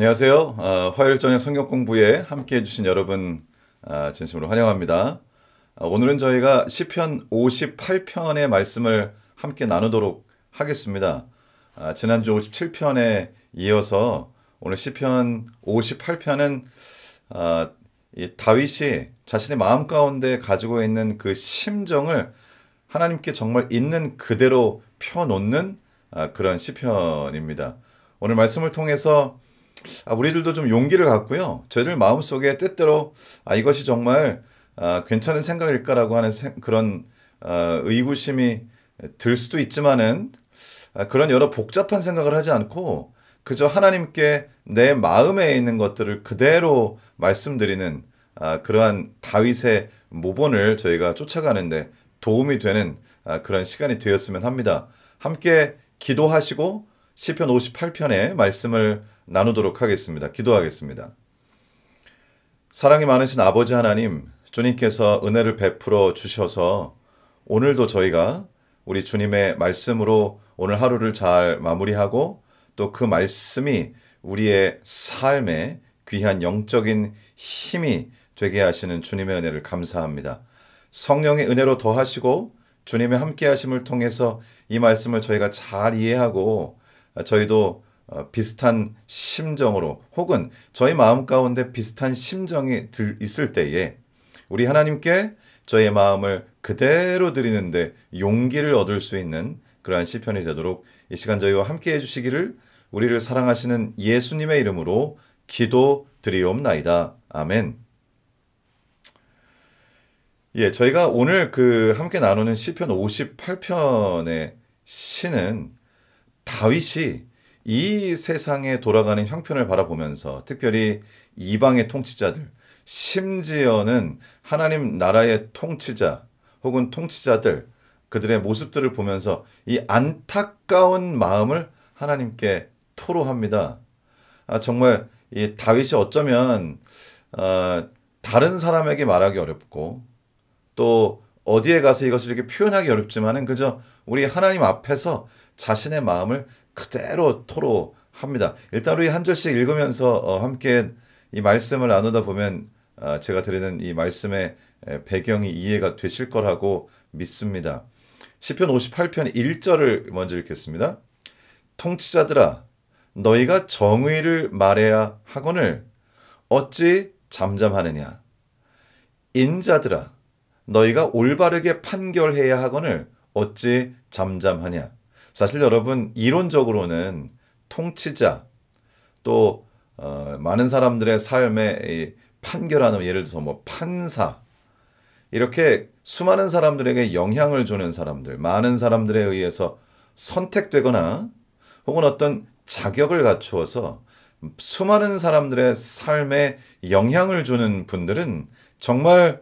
안녕하세요. 아, 화요일 저녁 성경 공부에 함께 해주신 여러분 아, 진심으로 환영합니다. 아, 오늘은 저희가 시편 58편의 말씀을 함께 나누도록 하겠습니다. 지난주 57편에 이어서 오늘 시편 58편은 다윗이 자신의 마음 가운데 가지고 있는 그 심정을 하나님께 정말 있는 그대로 펴놓는 그런 시편입니다. 오늘 말씀을 통해서 아, 우리들도 좀 용기를 갖고요. 저희들 마음속에 때때로 아, 이것이 정말 아, 괜찮은 생각일까라고 하는 세, 그런 아, 의구심이 들 수도 있지만은 아, 그런 여러 복잡한 생각을 하지 않고 그저 하나님께 내 마음에 있는 것들을 그대로 말씀드리는 아, 그러한 다윗의 모본을 저희가 쫓아가는데 도움이 되는 아, 그런 시간이 되었으면 합니다. 함께 기도하시고 시편 58편의 말씀을 나누도록 하겠습니다. 기도하겠습니다. 사랑이 많으신 아버지 하나님, 주님께서 은혜를 베풀어 주셔서 오늘도 저희가 우리 주님의 말씀으로 오늘 하루를 잘 마무리하고 또 그 말씀이 우리의 삶에 귀한 영적인 힘이 되게 하시는 주님의 은혜를 감사합니다. 성령의 은혜로 더하시고 주님의 함께 하심을 통해서 이 말씀을 저희가 잘 이해하고 저희도 어, 비슷한 심정으로 혹은 저희 마음 가운데 비슷한 심정이 들, 있을 때에 우리 하나님께 저의 희 마음을 그대로 드리는데 용기를 얻을 수 있는 그러한 시편이 되도록 이 시간 저희와 함께 해주시기를 우리를 사랑하시는 예수님의 이름으로 기도 드리옵나이다. 아멘. 예, 저희가 오늘 그 함께 나누는 시편 58편의 시는 다윗이 이 세상에 돌아가는 형편을 바라보면서 특별히 이방의 통치자들, 심지어는 하나님 나라의 통치자 혹은 통치자들 그들의 모습들을 보면서 이 안타까운 마음을 하나님께 토로합니다. 아, 정말 이 다윗이 어쩌면 어, 다른 사람에게 말하기 어렵고 또 어디에 가서 이것을 이렇게 표현하기 어렵지만은 그저 우리 하나님 앞에서 자신의 마음을 그대로 토로합니다. 일단 우리 한 절씩 읽으면서 어, 함께 이 말씀을 나누다 보면 어, 제가 드리는 이 말씀의 배경이 이해가 되실 거라고 믿습니다. 시편 58편 1절을 먼저 읽겠습니다. 통치자들아 너희가 정의를 말해야 하거늘 어찌 잠잠하느냐 인자들아 너희가 올바르게 판결해야 하거늘 어찌 잠잠하냐 사실 여러분 이론적으로는 통치자 또 어, 많은 사람들의 삶에 판결하는 예를 들어서 뭐 판사 이렇게 수많은 사람들에게 영향을 주는 사람들, 많은 사람들에 의해서 선택되거나 혹은 어떤 자격을 갖추어서 수많은 사람들의 삶에 영향을 주는 분들은 정말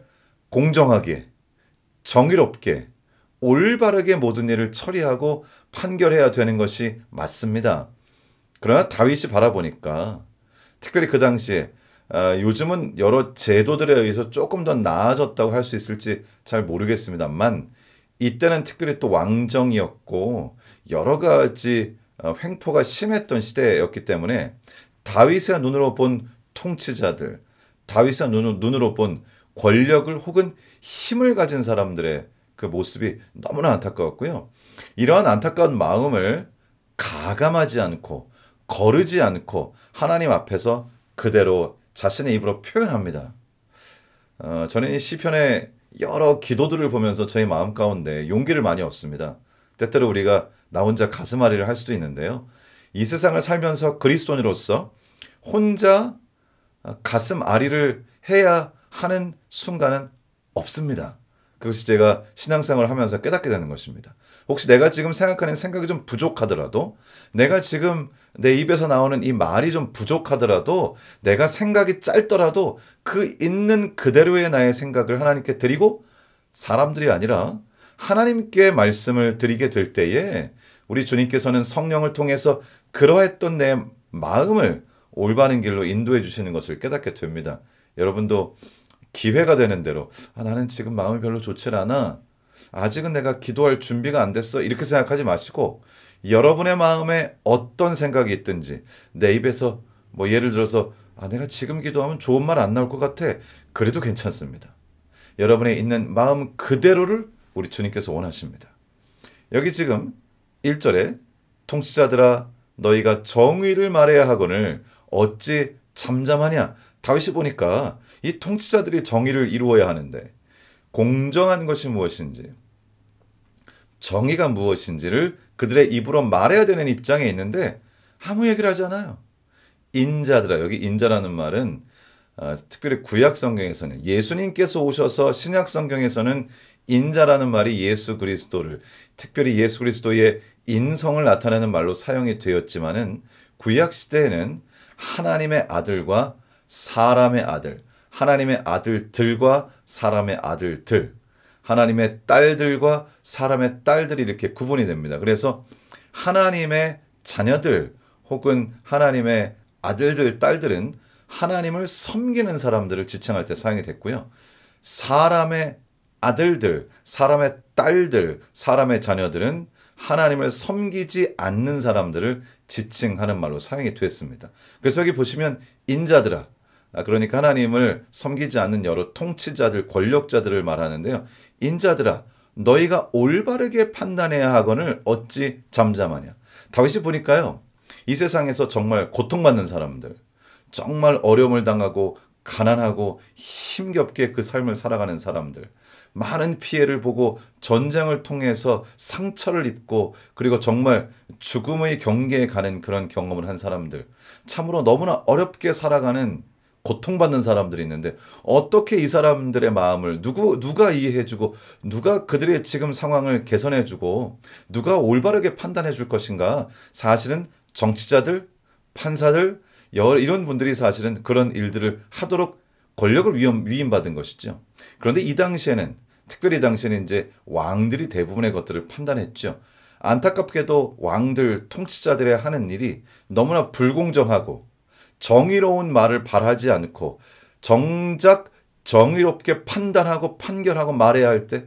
공정하게, 정의롭게, 올바르게 모든 일을 처리하고 판결해야 되는 것이 맞습니다. 그러나 다윗이 바라보니까 특별히 그 당시에 아, 요즘은 여러 제도들에 의해서 조금 더 나아졌다고 할 수 있을지 잘 모르겠습니다만 이때는 특별히 또 왕정이었고 여러 가지 어, 횡포가 심했던 시대였기 때문에 다윗의 눈으로 본 통치자들, 다윗의 눈으로 본 권력을 혹은 힘을 가진 사람들의 그 모습이 너무나 안타까웠고요. 이러한 안타까운 마음을 가감하지 않고 거르지 않고 하나님 앞에서 그대로 자신의 입으로 표현합니다. 어, 저는 이 시편의 여러 기도들을 보면서 저희 마음 가운데 용기를 많이 얻습니다. 때때로 우리가 나 혼자 가슴앓이를 할 수도 있는데요. 이 세상을 살면서 그리스도인으로서 혼자 가슴앓이를 해야 하는 순간은 없습니다. 그것이 제가 신앙생활을 하면서 깨닫게 되는 것입니다. 혹시 내가 지금 생각하는 생각이 좀 부족하더라도, 내가 지금 내 입에서 나오는 이 말이 좀 부족하더라도, 내가 생각이 짧더라도 그 있는 그대로의 나의 생각을 하나님께 드리고, 사람들이 아니라 하나님께 말씀을 드리게 될 때에 우리 주님께서는 성령을 통해서 그러했던 내 마음을 올바른 길로 인도해 주시는 것을 깨닫게 됩니다. 여러분도 기회가 되는 대로 아, 나는 지금 마음이 별로 좋질 않아. 아직은 내가 기도할 준비가 안 됐어. 이렇게 생각하지 마시고 여러분의 마음에 어떤 생각이 있든지 내 입에서 뭐 예를 들어서 아, 내가 지금 기도하면 좋은 말 안 나올 것 같아. 그래도 괜찮습니다. 여러분의 있는 마음 그대로를 우리 주님께서 원하십니다. 여기 지금 1절에 통치자들아 너희가 정의를 말해야 하거늘 어찌 잠잠하냐. 다윗이 보니까 이 통치자들이 정의를 이루어야 하는데 공정한 것이 무엇인지 정의가 무엇인지를 그들의 입으로 말해야 되는 입장에 있는데 아무 얘기를 하지 않아요. 인자들아 여기 인자라는 말은 어, 특별히 구약 성경에서는 예수님께서 오셔서 신약 성경에서는 인자라는 말이 예수 그리스도를 특별히 예수 그리스도의 인성을 나타내는 말로 사용이 되었지만은 구약 시대에는 하나님의 아들과 사람의 아들 하나님의 아들들과 사람의 아들들, 하나님의 딸들과 사람의 딸들이 이렇게 구분이 됩니다. 그래서 하나님의 자녀들 혹은 하나님의 아들들, 딸들은 하나님을 섬기는 사람들을 지칭할 때 사용이 됐고요. 사람의 아들들, 사람의 딸들, 사람의 자녀들은 하나님을 섬기지 않는 사람들을 지칭하는 말로 사용이 됐습니다. 그래서 여기 보시면 인자들아, 아, 그러니까 하나님을 섬기지 않는 여러 통치자들, 권력자들을 말하는데요. 인자들아, 너희가 올바르게 판단해야 하거늘 어찌 잠잠하냐. 다윗이 보니까요. 이 세상에서 정말 고통받는 사람들, 정말 어려움을 당하고 가난하고 힘겹게 그 삶을 살아가는 사람들, 많은 피해를 보고 전쟁을 통해서 상처를 입고 그리고 정말 죽음의 경계에 가는 그런 경험을 한 사람들, 참으로 너무나 어렵게 살아가는 고통받는 사람들이 있는데 어떻게 이 사람들의 마음을 누구 누가 이해해주고 누가 그들의 지금 상황을 개선해주고 누가 올바르게 판단해줄 것인가 사실은 정치자들 판사들 여러 이런 분들이 사실은 그런 일들을 하도록 권력을 위임, 위임받은 것이죠. 그런데 이 당시에는 특별히 당시에는 이제 왕들이 대부분의 것들을 판단했죠. 안타깝게도 왕들 통치자들의 하는 일이 너무나 불공정하고 정의로운 말을 바라지 않고 정작 정의롭게 판단하고 판결하고 말해야 할 때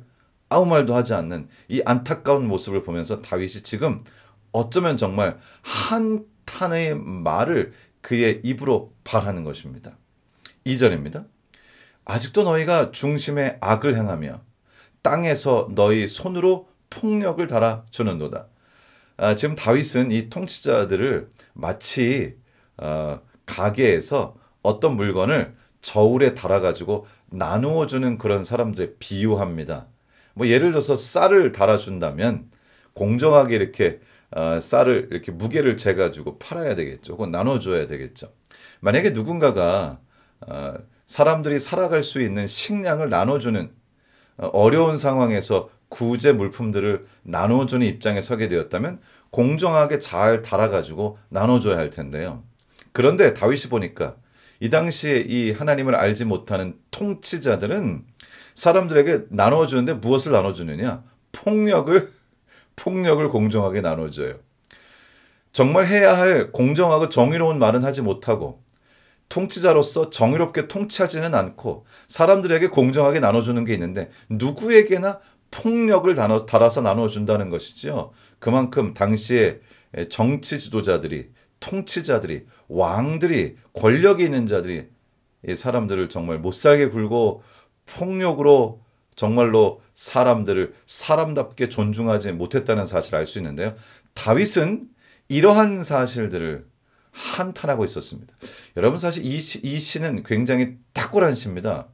아무 말도 하지 않는 이 안타까운 모습을 보면서 다윗이 지금 어쩌면 정말 한탄의 말을 그의 입으로 바라는 것입니다. 2절입니다. 아직도 너희가 중심에 악을 행하며 땅에서 너희 손으로 폭력을 달아 주는도다. 아, 지금 다윗은 이 통치자들을 마치 어, 가게에서 어떤 물건을 저울에 달아가지고 나누어 주는 그런 사람들에 비유합니다. 뭐 예를 들어서 쌀을 달아준다면 공정하게 이렇게 어, 쌀을 이렇게 무게를 재가지고 팔아야 되겠죠. 그건 나눠줘야 되겠죠. 만약에 누군가가 어, 사람들이 살아갈 수 있는 식량을 나눠주는 어, 어려운 상황에서 구제 물품들을 나눠주는 입장에 서게 되었다면 공정하게 잘 달아가지고 나눠줘야 할 텐데요. 그런데 다윗이 보니까 이 당시에 이 하나님을 알지 못하는 통치자들은 사람들에게 나눠주는데 무엇을 나눠주느냐? 폭력을, 폭력을 공정하게 나눠줘요. 정말 해야 할 공정하고 정의로운 말은 하지 못하고 통치자로서 정의롭게 통치하지는 않고 사람들에게 공정하게 나눠주는 게 있는데 누구에게나 폭력을 달아서 나눠준다는 것이죠. 그만큼 당시에 정치 지도자들이 통치자들이 왕들이 권력이 있는 자들이 이 사람들을 정말 못살게 굴고 폭력으로 정말로 사람들을 사람답게 존중하지 못했다는 사실을 알 수 있는데요. 다윗은 이러한 사실들을 한탄하고 있었습니다. 여러분 사실 이, 시, 이 시는 굉장히 탁월한 시입니다.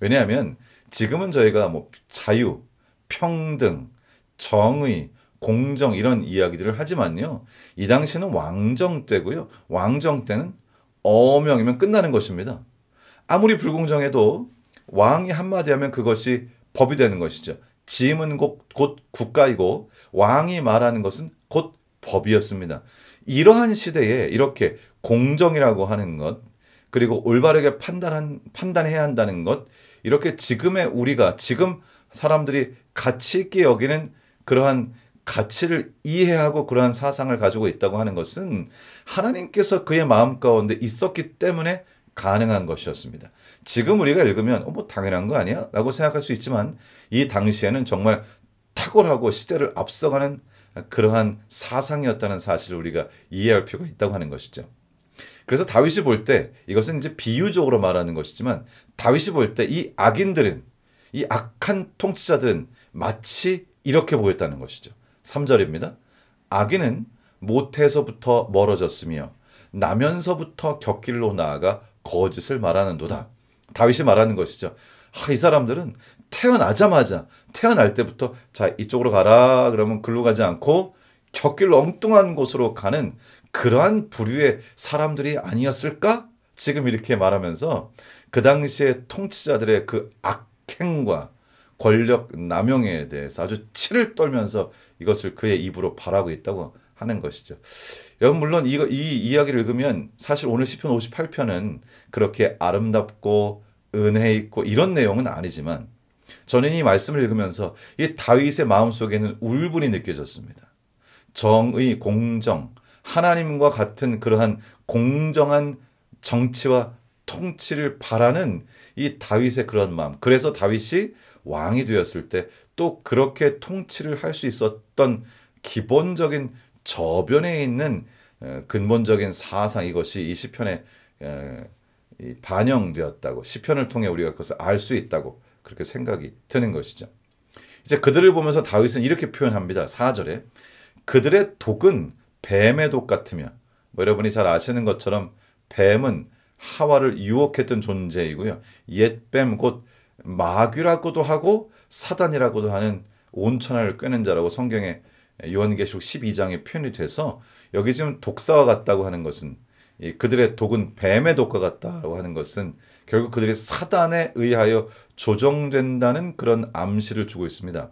왜냐하면 지금은 저희가 뭐 자유, 평등, 정의, 공정 이런 이야기들을 하지만요. 이 당시는 왕정 때고요. 왕정 때는 어명이면 끝나는 것입니다. 아무리 불공정해도 왕이 한마디 하면 그것이 법이 되는 것이죠. 지음은 곧, 곧 국가이고 왕이 말하는 것은 곧 법이었습니다. 이러한 시대에 이렇게 공정이라고 하는 것 그리고 올바르게 판단한 판단해야 한다는 것 이렇게 지금의 우리가 지금 사람들이 가치 있게 여기는 그러한 가치를 이해하고 그러한 사상을 가지고 있다고 하는 것은 하나님께서 그의 마음 가운데 있었기 때문에 가능한 것이었습니다. 지금 우리가 읽으면 어, 뭐 당연한 거 아니야? 라고 생각할 수 있지만 이 당시에는 정말 탁월하고 시대를 앞서가는 그러한 사상이었다는 사실을 우리가 이해할 필요가 있다고 하는 것이죠. 그래서 다윗이 볼 때 이것은 이제 비유적으로 말하는 것이지만 다윗이 볼 때 이 악인들은 이 악한 통치자들은 마치 이렇게 보였다는 것이죠. 3절입니다. 악인은 모태서부터 멀어졌으며 나면서부터 곁길로 나아가 거짓을 말하는도다. 다윗이 말하는 것이죠. 아, 이 사람들은 태어나자마자 태어날 때부터 자 이쪽으로 가라 그러면 글로 가지 않고 곁길 엉뚱한 곳으로 가는 그러한 부류의 사람들이 아니었을까? 지금 이렇게 말하면서 그 당시의 통치자들의 그 악행과 권력 남용에 대해서 아주 치를 떨면서 이것을 그의 입으로 바라고 있다고 하는 것이죠. 여러분 물론 이, 이 이야기를 읽으면 사실 오늘 시편 58편은 그렇게 아름답고 은혜 있고 이런 내용은 아니지만 저는 이 말씀을 읽으면서 이 다윗의 마음속에는 울분이 느껴졌습니다. 정의, 공정, 하나님과 같은 그러한 공정한 정치와 통치를 바라는 이 다윗의 그런 마음. 그래서 다윗이 왕이 되었을 때 또 그렇게 통치를 할 수 있었던 기본적인 저변에 있는 어, 근본적인 사상 이것이 이 시편에 어, 반영되었다고 시편을 통해 우리가 그것을 알 수 있다고 그렇게 생각이 드는 것이죠. 이제 그들을 보면서 다윗은 이렇게 표현합니다. 4절에 그들의 독은 뱀의 독 같으며 뭐 여러분이 잘 아시는 것처럼 뱀은 하와를 유혹했던 존재이고요. 옛 뱀 곧 마귀라고도 하고 사단이라고도 하는 온 천하를 꿰는 자라고 성경에 요한계시록 12장에 표현이 돼서 여기 지금 독사와 같다고 하는 것은 그들의 독은 뱀의 독과 같다고 하는 것은 결국 그들이 사단에 의하여 조정된다는 그런 암시를 주고 있습니다.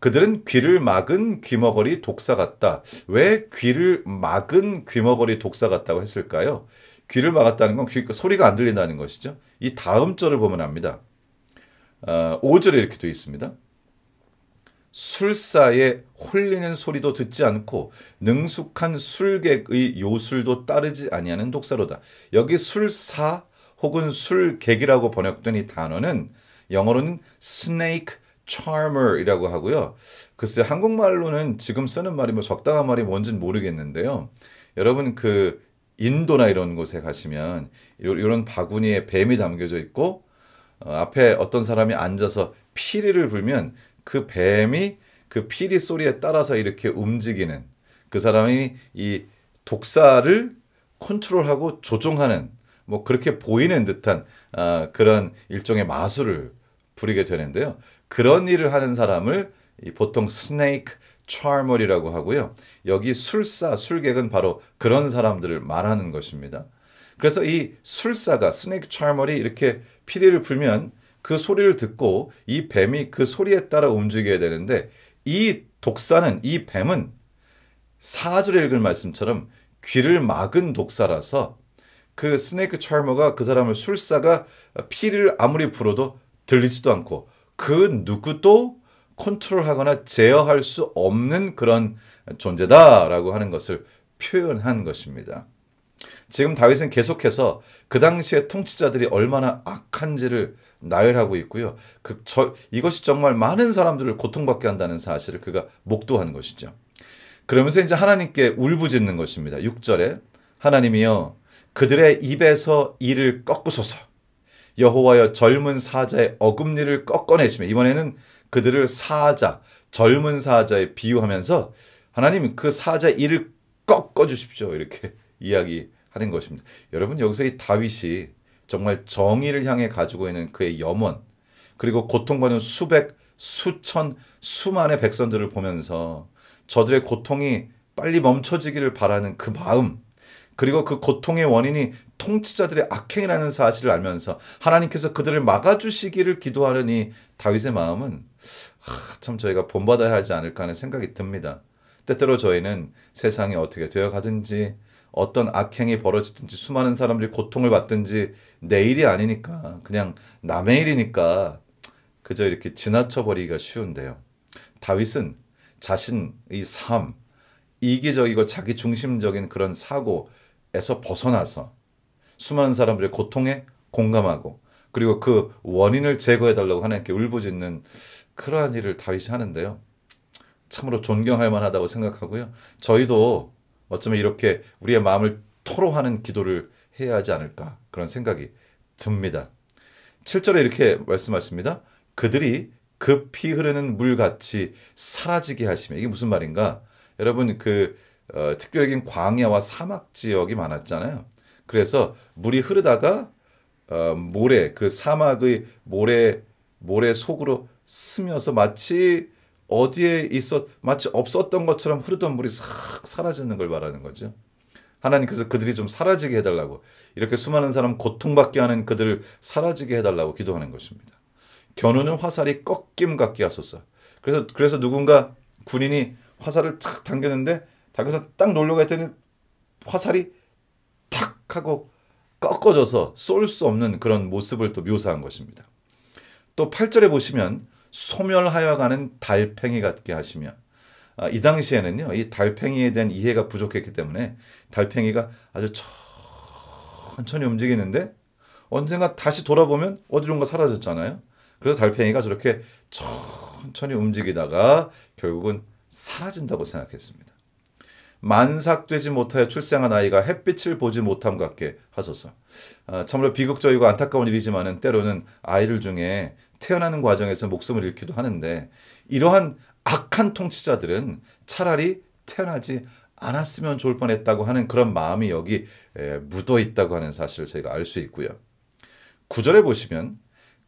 그들은 귀를 막은 귀머거리 독사 같다. 왜 귀를 막은 귀머거리 독사 같다고 했을까요? 귀를 막았다는 건 귀, 소리가 안 들린다는 것이죠. 이 다음 절을 보면 압니다. 어, 5절에 이렇게 되어 있습니다. 술사의 홀리는 소리도 듣지 않고 능숙한 술객의 요술도 따르지 아니하는 독사로다. 여기 술사 혹은 술객이라고 번역된 이 단어는 영어로는 snake charmer이라고 하고요. 글쎄 한국말로는 지금 쓰는 말이 뭐 적당한 말이 뭔지는 모르겠는데요. 여러분 그 인도나 이런 곳에 가시면 이런 바구니에 뱀이 담겨져 있고 어, 앞에 어떤 사람이 앉아서 피리를 불면 그 뱀이 그 피리 소리에 따라서 이렇게 움직이는 그 사람이 이 독사를 컨트롤하고 조종하는 뭐 그렇게 보이는 듯한 어, 그런 일종의 마술을 부리게 되는데요. 그런 일을 하는 사람을 보통 스네이크 차머리라고 하고요. 여기 술사, 술객은 바로 그런 사람들을 말하는 것입니다. 그래서 이 술사가 스네이크 차머리 이렇게 피리를 불면 그 소리를 듣고 이 뱀이 그 소리에 따라 움직여야 되는데 이 독사는 이 뱀은 사주를 읽을 말씀처럼 귀를 막은 독사라서 그 스네이크 차머가 그 사람을 술사가 피리를 아무리 불어도 들리지도 않고 그 누구도 컨트롤하거나 제어할 수 없는 그런 존재다라고 하는 것을 표현한 것입니다. 지금 다윗은 계속해서 그당시에 통치자들이 얼마나 악한지를 나열하고 있고요. 그, 저, 이것이 정말 많은 사람들을 고통받게 한다는 사실을 그가 목도하 것이죠. 그러면서 이제 하나님께 울부짖는 것입니다. 6절에 하나님이여 그들의 입에서 이를 꺾으소서 여호와여 젊은 사자의 어금니를 꺾어내시며 이번에는 그들을 사자 젊은 사자에 비유하면서 하나님 그 사자 이를 꺾어 주십시오 이렇게 이야기 하는 것입니다. 여러분 여기서 이 다윗이 정말 정의를 향해 가지고 있는 그의 염원 그리고 고통받는 수백 수천 수만의 백성들을 보면서 저들의 고통이 빨리 멈춰지기를 바라는 그 마음 그리고 그 고통의 원인이 통치자들의 악행이라는 사실을 알면서 하나님께서 그들을 막아주시기를 기도하려니 다윗의 마음은 아, 참 저희가 본받아야 하지 않을까 하는 생각이 듭니다. 때때로 저희는 세상이 어떻게 되어가든지 어떤 악행이 벌어지든지 수많은 사람들이 고통을 받든지 내 일이 아니니까 그냥 남의 일이니까 그저 이렇게 지나쳐버리기가 쉬운데요. 다윗은 자신의 삶, 이기적이고 자기 중심적인 그런 사고에서 벗어나서 수많은 사람들의 고통에 공감하고 그리고 그 원인을 제거해달라고 하나님께 울부짖는 그러한 일을 다윗이 하는데요. 참으로 존경할 만하다고 생각하고요. 저희도 어쩌면 이렇게 우리의 마음을 토로하는 기도를 해야 하지 않을까 그런 생각이 듭니다. 7절에 이렇게 말씀하십니다. 그들이 급히 그 흐르는 물같이 사라지게 하시며 이게 무슨 말인가? 여러분 그 어, 특별히 광야와 사막 지역이 많았잖아요. 그래서 물이 흐르다가 어, 모래 그 사막의 모래 모래 속으로 스며서 마치 어디에 있었 마치 없었던 것처럼 흐르던 물이 싹 사라지는 걸 말하는 거죠. 하나님께서 그들이 좀 사라지게 해달라고 이렇게 수많은 사람 고통받게 하는 그들을 사라지게 해달라고 기도하는 것입니다. 겨누는 화살이 꺾임 같게 하소서. 그래서 그래서 누군가 군인이 화살을 탁 당겼는데 당겨서 딱 놀려고 했더니 화살이 탁 하고 꺾어져서 쏠 수 없는 그런 모습을 또 묘사한 것입니다. 또 8절에 보시면 소멸하여 가는 달팽이 같게 하시며 아, 이 당시에는요 이 달팽이에 대한 이해가 부족했기 때문에 달팽이가 아주 천천히 움직이는데 언젠가 다시 돌아보면 어디론가 사라졌잖아요. 그래서 달팽이가 저렇게 천천히 움직이다가 결국은 사라진다고 생각했습니다. 만삭되지 못하여 출생한 아이가 햇빛을 보지 못함 같게 하소서. 아, 참으로 비극적이고 안타까운 일이지만은 때로는 아이들 중에 태어나는 과정에서 목숨을 잃기도 하는데 이러한 악한 통치자들은 차라리 태어나지 않았으면 좋을 뻔했다고 하는 그런 마음이 여기 묻어 있다고 하는 사실을 저희가 알 수 있고요. 구절에 보시면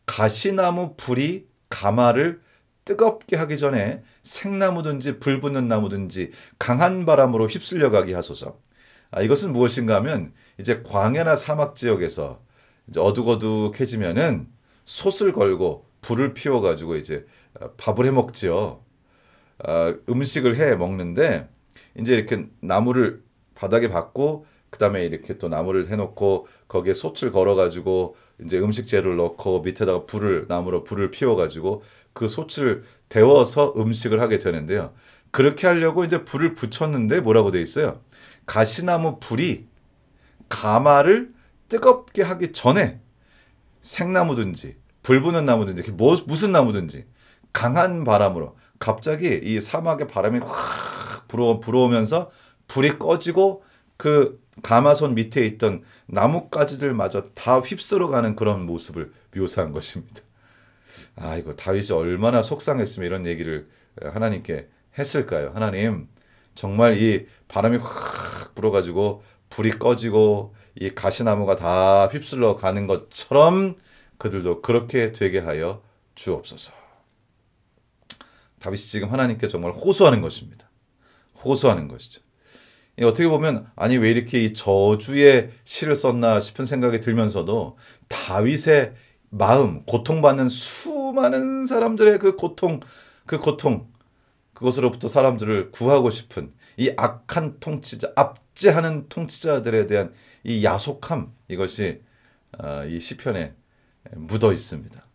가시나무 불이 가마를 뜨겁게 하기 전에 생나무든지 불 붙는 나무든지 강한 바람으로 휩쓸려 가게 하소서. 아, 이것은 무엇인가 하면 이제 광야나 사막 지역에서 어둑어둑해지면은 솥을 걸고 불을 피워 가지고 이제 어, 밥을 해 먹지요. 아, 음식을 해 먹는데 이제 이렇게 나무를 바닥에 박고 그다음에 이렇게 또 나무를 해 놓고 거기에 솥을 걸어 가지고 이제 음식 재료를 넣고 밑에다가 불을 나무로 불을 피워 가지고 그 솥을 데워서 음식을 하게 되는데요. 그렇게 하려고 이제 불을 붙였는데 뭐라고 돼 있어요? 가시나무 불이 가마를 뜨겁게 하기 전에 생나무든지 불부는 나무든지 뭐, 무슨 나무든지 강한 바람으로 갑자기 이 사막의 바람이 확 불어, 불어오면서 불이 꺼지고 그 가마솥 밑에 있던 나뭇가지들마저 다 휩쓸어가는 그런 모습을 묘사한 것입니다. 아 이거 다윗이 얼마나 속상했으면 이런 얘기를 하나님께 했을까요? 하나님 정말 이 바람이 확 불어가지고 불이 꺼지고 이 가시나무가 다 휩쓸러 가는 것처럼 그들도 그렇게 되게 하여 주옵소서. 다윗이 지금 하나님께 정말 호소하는 것입니다. 호소하는 것이죠. 어떻게 보면 아니 왜 이렇게 이 저주의 시를 썼나 싶은 생각이 들면서도 다윗의 마음 고통받는 수많은 사람들의 그 고통 그 고통 그것으로부터 사람들을 구하고 싶은 이 악한 통치자 압제하는 통치자들에 대한 이 야속함 이것이 어, 이 시편에 묻어 있습니다.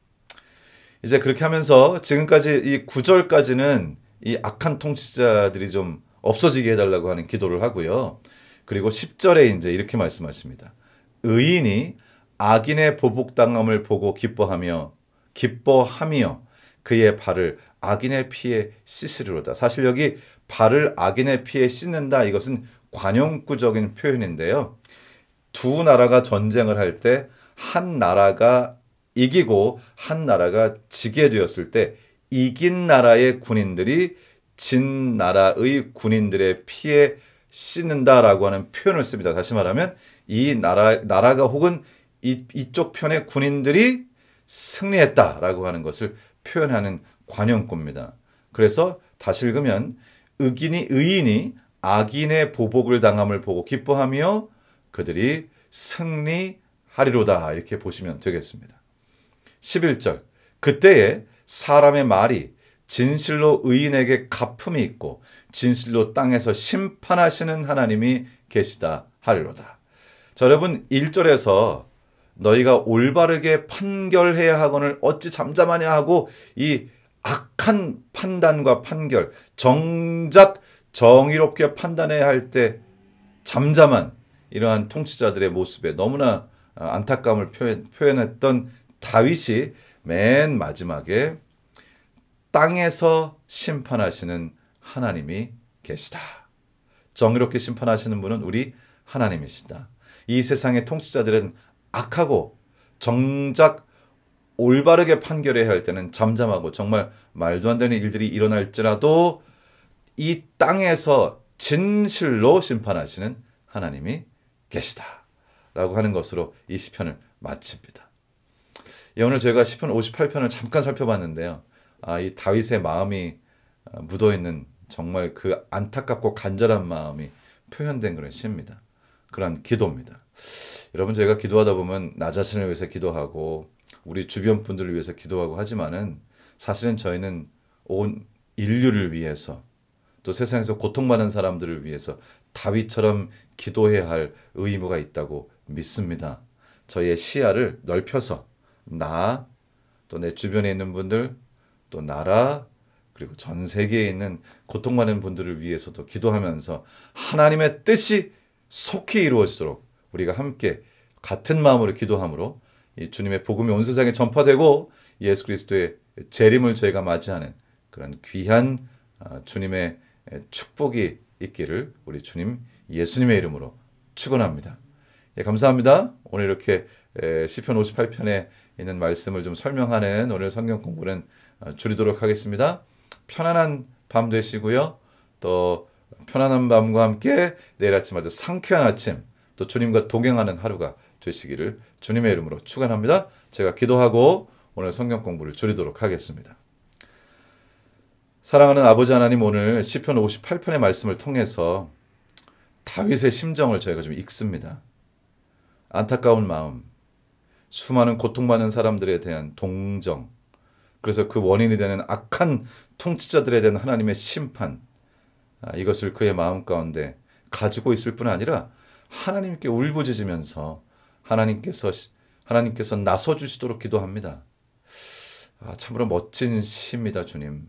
이제 그렇게 하면서 지금까지 이 9절까지는 이 악한 통치자들이 좀 없어지게 해달라고 하는 기도를 하고요. 그리고 10절에 이제 이렇게 말씀하십니다. 의인이 악인의 보복당함을 보고 기뻐하며 기뻐하며 그의 발을 악인의 피에 씻으리로다. 사실 여기 발을 악인의 피에 씻는다 이것은 관용구적인 표현인데요. 두 나라가 전쟁을 할 때 한 나라가 이기고 한 나라가 지게 되었을 때 이긴 나라의 군인들이 진 나라의 군인들의 피해 씻는다라고 하는 표현을 씁니다. 다시 말하면 이 나라 나라가 혹은 이, 이쪽 편의 군인들이 승리했다라고 하는 것을 표현하는 관용구입니다. 그래서 다시 읽으면 의인이 의인이 악인의 보복을 당함을 보고 기뻐하며 그들이 승리하리로다 이렇게 보시면 되겠습니다. 11절 그때에 사람의 말이 진실로 의인에게 가품이 있고 진실로 땅에서 심판하시는 하나님이 계시다 하리로다. 자, 여러분 1절에서 너희가 올바르게 판결해야 하거늘 어찌 잠잠하냐 하고 이 악한 판단과 판결 정작 정의롭게 판단해야 할 때 잠잠한 이러한 통치자들의 모습에 너무나 아, 안타까움을 표현, 표현했던 다윗이 맨 마지막에 땅에서 심판하시는 하나님이 계시다. 정의롭게 심판하시는 분은 우리 하나님이시다. 이 세상의 통치자들은 악하고 정작 올바르게 판결해야 할 때는 잠잠하고 정말 말도 안 되는 일들이 일어날지라도 이 땅에서 진실로 심판하시는 하나님이 계시다. 라고 하는 것으로 이 시편을 마칩니다. 예, 오늘 저희가 시편 58편을 잠깐 살펴봤는데요. 아, 이 다윗의 마음이 아, 묻어있는 정말 그 안타깝고 간절한 마음이 표현된 그런 시입니다. 그런 기도입니다. 여러분 저희가 기도하다 보면 나 자신을 위해서 기도하고 우리 주변 분들을 위해서 기도하고 하지만은 사실은 저희는 온 인류를 위해서 또 세상에서 고통받는 사람들을 위해서 다윗처럼 기도해야 할 의무가 있다고 믿습니다. 저의 시야를 넓혀서 나, 또 내 주변에 있는 분들, 또 나라, 그리고 전 세계에 있는 고통받는 분들을 위해서도 기도하면서 하나님의 뜻이 속히 이루어지도록 우리가 함께 같은 마음으로 기도함으로 이 주님의 복음이 온 세상에 전파되고 예수 그리스도의 재림을 저희가 맞이하는 그런 귀한 아, 주님의 예, 축복이 있기를 우리 주님 예수님의 이름으로 축원합니다. 예, 감사합니다. 오늘 이렇게 예, 시편 58편에 있는 말씀을 좀 설명하는 오늘 성경 공부는 어, 줄이도록 하겠습니다. 편안한 밤 되시고요. 또 편안한 밤과 함께 내일 아침 아주 상쾌한 아침 또 주님과 동행하는 하루가 되시기를 주님의 이름으로 축원합니다. 제가 기도하고 오늘 성경 공부를 줄이도록 하겠습니다. 사랑하는 아버지 하나님 오늘 시편 58편의 말씀을 통해서 다윗의 심정을 저희가 좀 읽습니다. 안타까운 마음, 수많은 고통받는 사람들에 대한 동정, 그래서 그 원인이 되는 악한 통치자들에 대한 하나님의 심판, 아, 이것을 그의 마음 가운데 가지고 있을 뿐 아니라 하나님께 울부짖으면서 하나님께서 하나님께서 나서 주시도록 기도합니다. 아, 참으로 멋진 시입니다, 주님.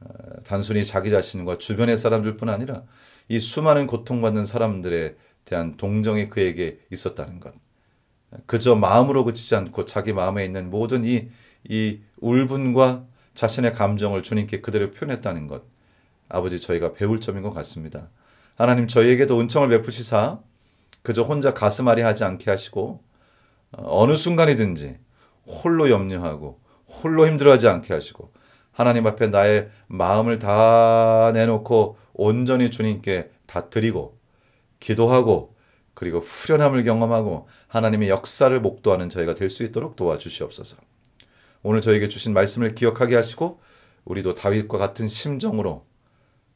어, 단순히 자기 자신과 주변의 사람들뿐 아니라 이 수많은 고통받는 사람들에 대한 동정이 그에게 있었다는 것. 그저 마음으로 그치지 않고 자기 마음에 있는 모든 이, 이 울분과 자신의 감정을 주님께 그대로 표현했다는 것. 아버지, 저희가 배울 점인 것 같습니다. 하나님, 저희에게도 은총을 베푸시사 그저 혼자 가슴앓이 하지 않게 하시고 어, 어느 순간이든지 홀로 염려하고 홀로 힘들어하지 않게 하시고 하나님 앞에 나의 마음을 다 내놓고 온전히 주님께 다 드리고 기도하고 그리고 후련함을 경험하고 하나님의 역사를 목도하는 저희가 될 수 있도록 도와주시옵소서. 오늘 저에게 주신 말씀을 기억하게 하시고 우리도 다윗과 같은 심정으로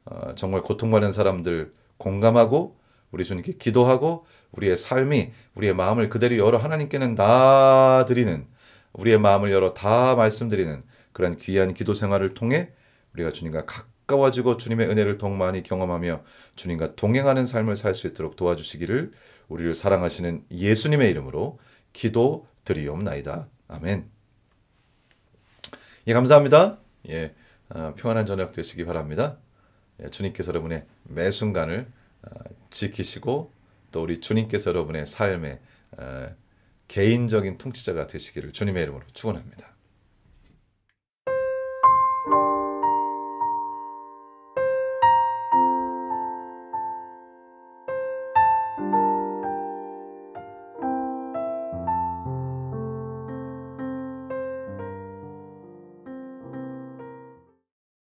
어, 정말 고통받는 사람들 공감하고 우리 주님께 기도하고 우리의 삶이 우리의 마음을 그대로 열어 하나님께는 다 드리는 우리의 마음을 열어 다 말씀드리는 그런 귀한 기도 생활을 통해 우리가 주님과 가까워지고 주님의 은혜를 더욱 많이 경험하며 주님과 동행하는 삶을 살 수 있도록 도와주시기를 우리를 사랑하시는 예수님의 이름으로 기도 드리옵나이다. 아멘. 예, 감사합니다. 예, 어, 평안한 저녁 되시기 바랍니다. 예, 주님께서 여러분의 매 순간을 어, 지키시고 또 우리 주님께서 여러분의 삶의 어, 개인적인 통치자가 되시기를 주님의 이름으로 축원합니다.